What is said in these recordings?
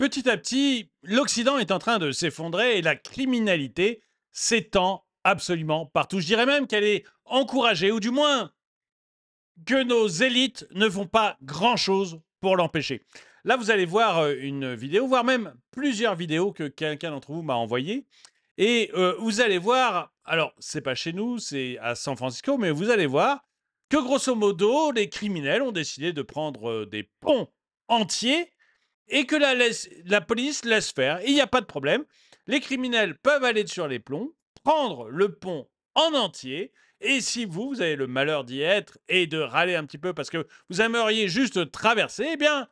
Petit à petit, l'Occident est en train de s'effondrer et la criminalité s'étend absolument partout. Je dirais même qu'elle est encouragée, ou du moins que nos élites ne font pas grand-chose pour l'empêcher. Là, vous allez voir euh, une vidéo, voire même plusieurs vidéos que quelqu'un d'entre vous m'a envoyées. Et euh, vous allez voir, alors c'est pas chez nous, c'est à San Francisco, mais vous allez voir que grosso modo, les criminels ont décidé de prendre euh, des ponts entiers et que la, laisse, la police laisse faire. Il n'y a pas de problème. Les criminels peuvent aller sur les plombs, prendre le pont en entier. Et si vous, vous avez le malheur d'y être et de râler un petit peu parce que vous aimeriez juste traverser, eh bien,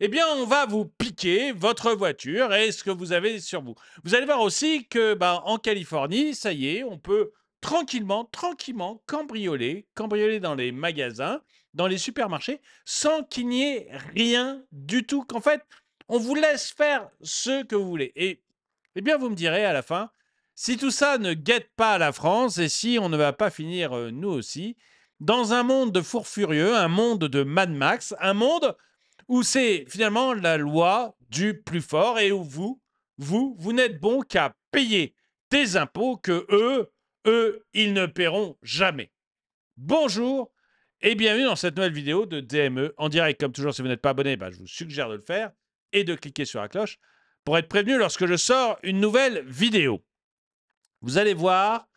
eh bien, on va vous piquer votre voiture et ce que vous avez sur vous. Vous allez voir aussi que, bah, en Californie, ça y est, on peut tranquillement, tranquillement cambrioler, cambrioler dans les magasins, dans les supermarchés, sans qu'il n'y ait rien du tout. Qu'en fait, on vous laisse faire ce que vous voulez. Et, eh bien, vous me direz à la fin, si tout ça ne guette pas la France et si on ne va pas finir, euh, nous aussi, dans un monde de four furieux, un monde de Mad Max, un monde où c'est finalement la loi du plus fort et où vous, vous, vous n'êtes bon qu'à payer des impôts que eux, eux, ils ne paieront jamais. Bonjour et bienvenue dans cette nouvelle vidéo de DME en direct. Comme toujours, si vous n'êtes pas abonné, bah, je vous suggère de le faire et de cliquer sur la cloche pour être prévenu lorsque je sors une nouvelle vidéo. Vous allez voir,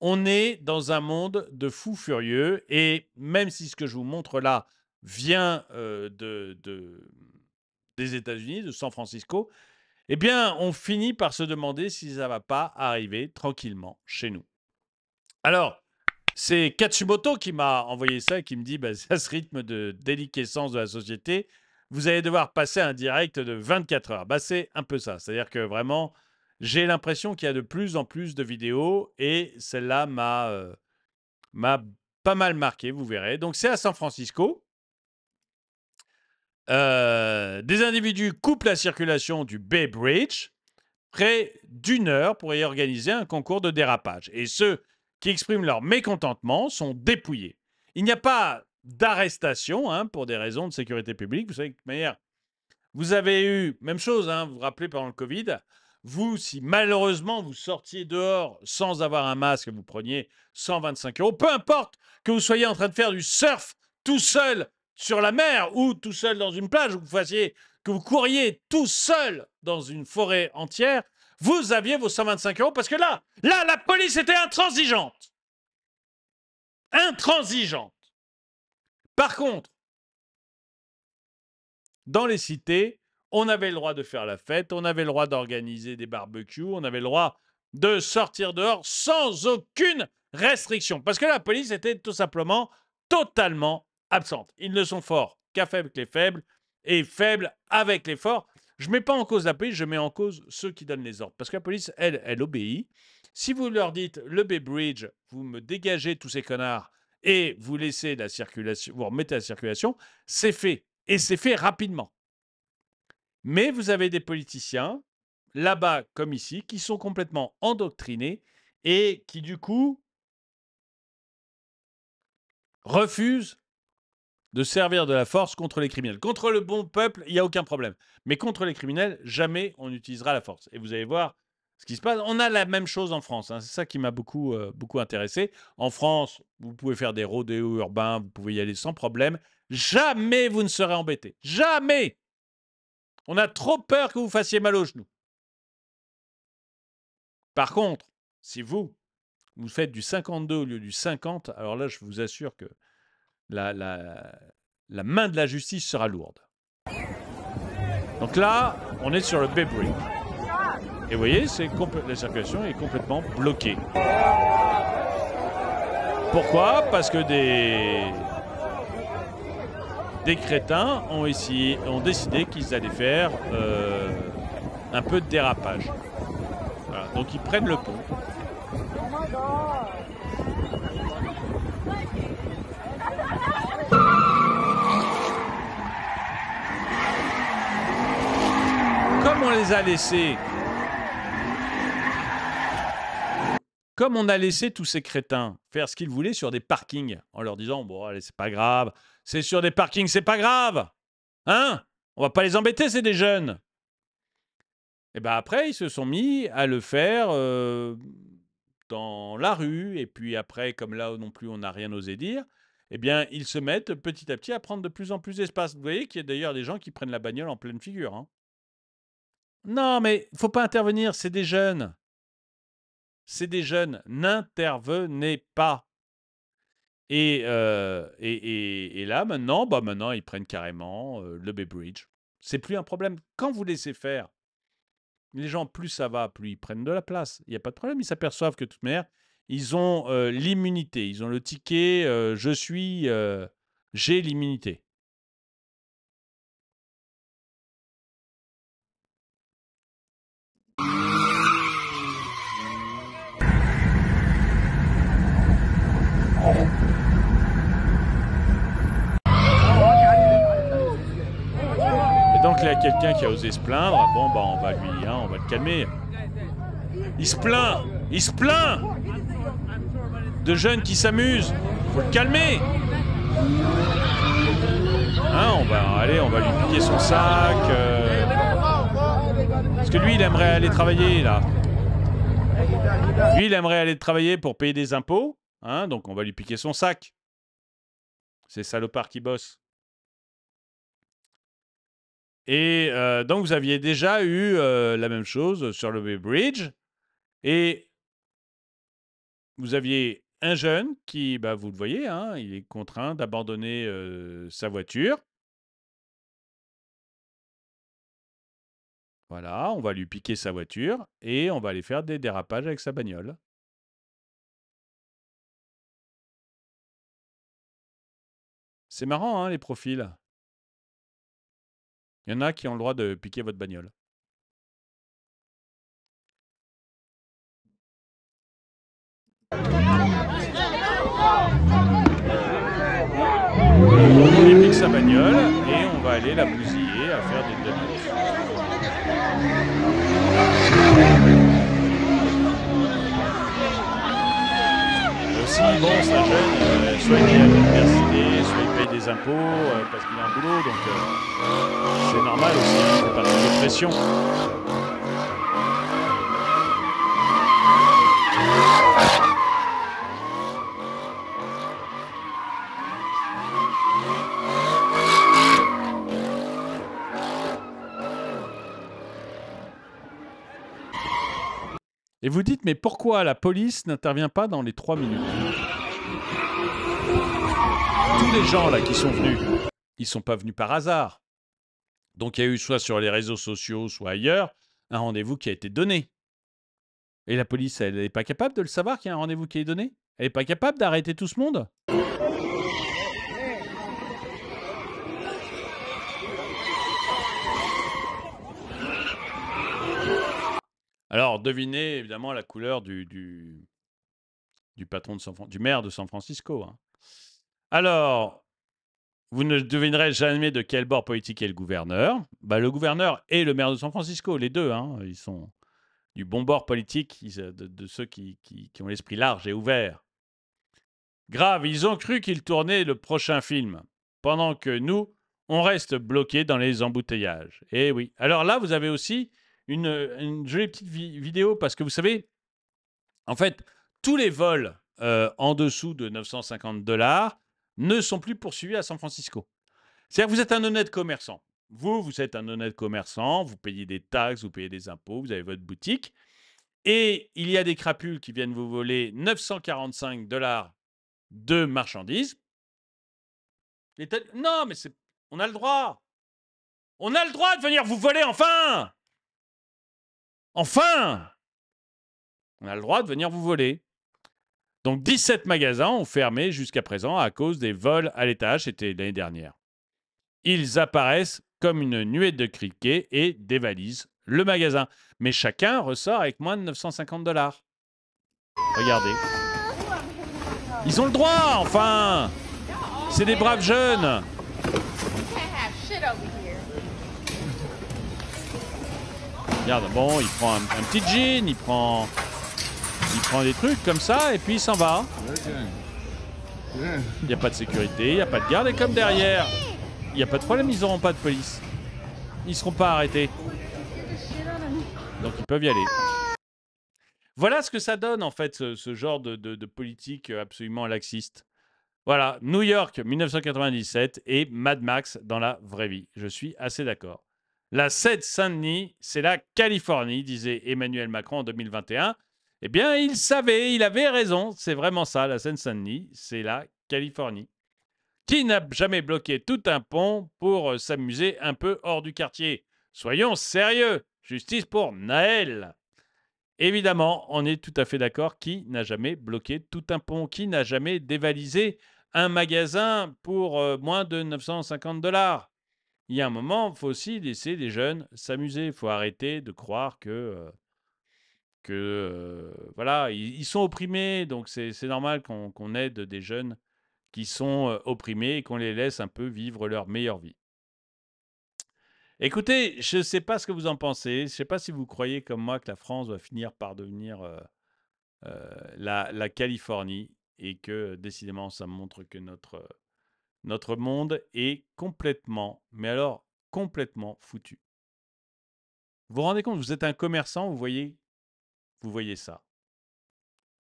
on est dans un monde de fous furieux et même si ce que je vous montre là vient euh, de, des États-Unis, de San Francisco, eh bien, on finit par se demander si ça va pas arriver tranquillement chez nous. Alors, c'est Katsumoto qui m'a envoyé ça et qui me dit bah, à ce rythme de déliquescence de la société, vous allez devoir passer un direct de 24 heures. Bah, c'est un peu ça. C'est-à-dire que vraiment, j'ai l'impression qu'il y a de plus en plus de vidéos et celle-là m'a euh, pas mal marqué, vous verrez. Donc, c'est à San Francisco. Euh, des individus coupent la circulation du Bay Bridge près d'une heure pour y organiser un concours de dérapage. Et ceux qui expriment leur mécontentement sont dépouillés. Il n'y a pas d'arrestation hein, pour des raisons de sécurité publique. Vous savez, de vous avez eu, même chose, hein, vous vous rappelez pendant le Covid, vous, si malheureusement vous sortiez dehors sans avoir un masque, vous preniez 125 euros, peu importe que vous soyez en train de faire du surf tout seul sur la mer ou tout seul dans une plage, ou que vous fassiez, que vous couriez tout seul dans une forêt entière, vous aviez vos 125 euros parce que là, là, la police était intransigeante. Intransigeante. Par contre, dans les cités, on avait le droit de faire la fête, on avait le droit d'organiser des barbecues, on avait le droit de sortir dehors sans aucune restriction. Parce que la police était tout simplement totalement absente. Ils ne sont forts qu'à faible que les faibles et faibles avec les forts. Je ne mets pas en cause la police, je mets en cause ceux qui donnent les ordres. Parce que la police, elle, elle obéit. Si vous leur dites le Bay Bridge, vous me dégagez tous ces connards et vous laissez la circulation, vous remettez la circulation, c'est fait. Et c'est fait rapidement. Mais vous avez des politiciens, là-bas comme ici, qui sont complètement endoctrinés et qui, du coup, refusent de servir de la force contre les criminels. Contre le bon peuple, il n'y a aucun problème. Mais contre les criminels, jamais on n'utilisera la force. Et vous allez voir, ce qui se passe. On a la même chose en France. Hein. C'est ça qui m'a beaucoup, beaucoup intéressé. En France, vous pouvez faire des rodéos urbains, vous pouvez y aller sans problème. Jamais vous ne serez embêté. Jamais. On a trop peur que vous fassiez mal aux genoux. Par contre, si vous, vous faites du 52 au lieu du 50, alors là, je vous assure que la, main de la justice sera lourde. Donc là, on est sur le Bridge. Et vous voyez, la circulation est complètement bloquée. Pourquoi Parce que des, des crétins ont, essayé, ont décidé qu'ils allaient faire euh, un peu de dérapage. Voilà. Donc ils prennent le pont. Comme on les a laissés Comme on a laissé tous ces crétins faire ce qu'ils voulaient sur des parkings, en leur disant Bon, allez, c'est pas grave, c'est sur des parkings, c'est pas grave Hein On va pas les embêter, c'est des jeunes Et eh bien après, ils se sont mis à le faire euh, dans la rue, et puis après, comme là non plus, on n'a rien osé dire, eh bien, ils se mettent petit à petit à prendre de plus en plus d'espace. Vous voyez qu'il y a d'ailleurs des gens qui prennent la bagnole en pleine figure. Hein. Non, mais faut pas intervenir, c'est des jeunes c'est des jeunes, n'intervenez pas. Euh, et, et, et, là, maintenant, bah maintenant, ils prennent carrément euh, le Bay Bridge. C'est plus un problème. Quand vous laissez faire, les gens, plus ça va, plus ils prennent de la place. Il n'y a pas de problème. Ils s'aperçoivent que, de toute manière, ils ont euh, l'immunité. Ils ont le ticket je suis, j'ai l'immunité. quelqu'un qui a osé se plaindre, bon bah on va lui, hein, on va le calmer. Il se plaint, il se plaint de jeunes qui s'amusent. Faut le calmer. Hein, on va aller, on va lui piquer son sac. Euh. Parce que lui, il aimerait aller travailler là. Lui, il aimerait aller travailler pour payer des impôts. Hein, donc on va lui piquer son sac. C'est salopard qui bosse. Et euh, donc, vous aviez déjà eu euh, la même chose sur le Bay Bridge. Et vous aviez un jeune qui, bah, vous le voyez, hein, il est contraint d'abandonner euh, sa voiture. Voilà, on va lui piquer sa voiture et on va aller faire des dérapages avec sa bagnole. C'est marrant, hein, les profils. Il y en a qui ont le droit de piquer votre bagnole. Il pique sa bagnole et on va aller la bousiller à faire des demi des impôts, euh, parce qu'il a un boulot, donc euh, c'est normal aussi, hein, c'est pas la pression. Et vous dites, mais pourquoi la police n'intervient pas dans les 3 minutes tous les gens là qui sont venus, ils sont pas venus par hasard. Donc il y a eu soit sur les réseaux sociaux, soit ailleurs, un rendez-vous qui a été donné. Et la police, elle n'est pas capable de le savoir qu'il y a un rendez-vous qui est donné Elle n'est pas capable d'arrêter tout ce monde Alors, devinez évidemment la couleur du, du, patron de du maire de San Francisco. Hein. Alors, vous ne devinerez jamais de quel bord politique est le gouverneur. Bah, le gouverneur et le maire de San Francisco, les deux, hein, ils sont du bon bord politique, euh, de, ceux qui, qui, ont l'esprit large et ouvert. Grave, ils ont cru qu'ils tournaient le prochain film, pendant que nous, on reste bloqué dans les embouteillages. Et eh oui. Alors là, vous avez aussi une, jolie petite vidéo parce que vous savez, en fait, tous les vols euh, en dessous de 950 dollars ne sont plus poursuivis à San Francisco. C'est-à-dire que vous êtes un honnête commerçant. Vous, vous êtes un honnête commerçant, vous payez des taxes, vous payez des impôts, vous avez votre boutique. Et il y a des crapules qui viennent vous voler 945 dollars de marchandises. Non, mais on a le droit. On a le droit de venir vous voler, enfin Enfin On a le droit de venir vous voler. Donc 17 magasins ont fermé jusqu'à présent à cause des vols à l'étage, c'était l'année dernière. Ils apparaissent comme une nuée de criquets et dévalisent le magasin. Mais chacun ressort avec moins de 950 dollars. Regardez. Ils ont le droit, enfin C'est des braves jeunes Regarde, bon, il prend un petit jean, il prend il prend des trucs comme ça et puis il s'en va. Il n'y a pas de sécurité, il n'y a pas de garde et comme derrière, il n'y a pas de problème, ils n'auront pas de police. Ils ne seront pas arrêtés. Donc ils peuvent y aller. Voilà ce que ça donne en fait, ce, genre de, politique absolument laxiste. Voilà, New York 1997 et Mad Max dans la vraie vie. Je suis assez d'accord. La 7 saint denis c'est la Californie, disait Emmanuel Macron en 2021. Eh bien, il savait, il avait raison. C'est vraiment ça, la Seine-Saint-Denis. C'est la Californie. Qui n'a jamais bloqué tout un pont pour euh, s'amuser un peu hors du quartier Soyons sérieux. Justice pour Naël. Évidemment, on est tout à fait d'accord. Qui n'a jamais bloqué tout un pont Qui n'a jamais dévalisé un magasin pour euh, moins de 950 dollars Il y a un moment, il faut aussi laisser les jeunes s'amuser. Il faut arrêter de croire que... Euh, que euh, voilà, ils, sont opprimés, donc c'est normal qu'on aide des jeunes qui sont euh, opprimés et qu'on les laisse un peu vivre leur meilleure vie. Écoutez, je ne sais pas ce que vous en pensez. Je ne sais pas si vous croyez comme moi que la France va finir par devenir euh, la, Californie et que décidément, ça montre que notre, notre monde est complètement, mais alors complètement foutu. Vous vous rendez compte, vous êtes un commerçant, vous voyez vous voyez ça.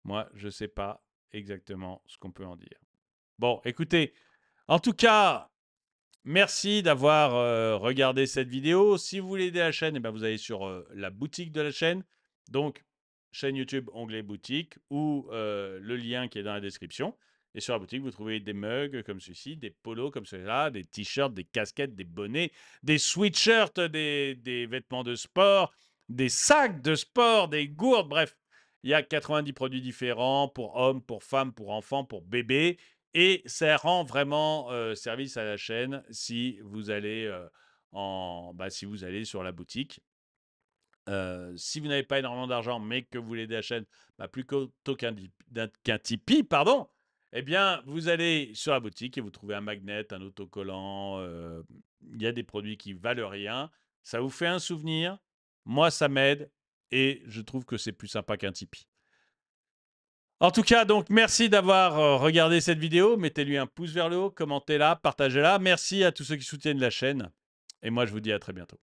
Moi, je sais pas exactement ce qu'on peut en dire. Bon, écoutez, en tout cas, merci d'avoir euh, regardé cette vidéo. Si vous voulez aider la chaîne, et eh bien, vous allez sur euh, la boutique de la chaîne. Donc, chaîne YouTube, onglet boutique, ou euh, le lien qui est dans la description. Et sur la boutique, vous trouvez des mugs comme ceci, des polos comme cela, des t-shirts, des casquettes, des bonnets, des sweatshirts, des, des vêtements de sport, des sacs de sport, des gourdes, bref. Il y a 90 produits différents pour hommes, pour femmes, pour enfants, pour bébés. Et ça rend vraiment euh, service à la chaîne si vous allez, euh, en, bah, si vous allez sur la boutique. Euh, si vous n'avez pas énormément d'argent, mais que vous voulez aider la chaîne, bah, tôt qu'un Tipeee, pardon, eh bien, vous allez sur la boutique et vous trouvez un magnet, un autocollant. Il y a des produits qui valent rien. Ça vous fait un souvenir. Moi, ça m'aide et je trouve que c'est plus sympa qu'un Tipeee. En tout cas, donc merci d'avoir regardé cette vidéo. Mettez-lui un pouce vers le haut, commentez-la, partagez-la. Merci à tous ceux qui soutiennent la chaîne. Et moi, je vous dis à très bientôt.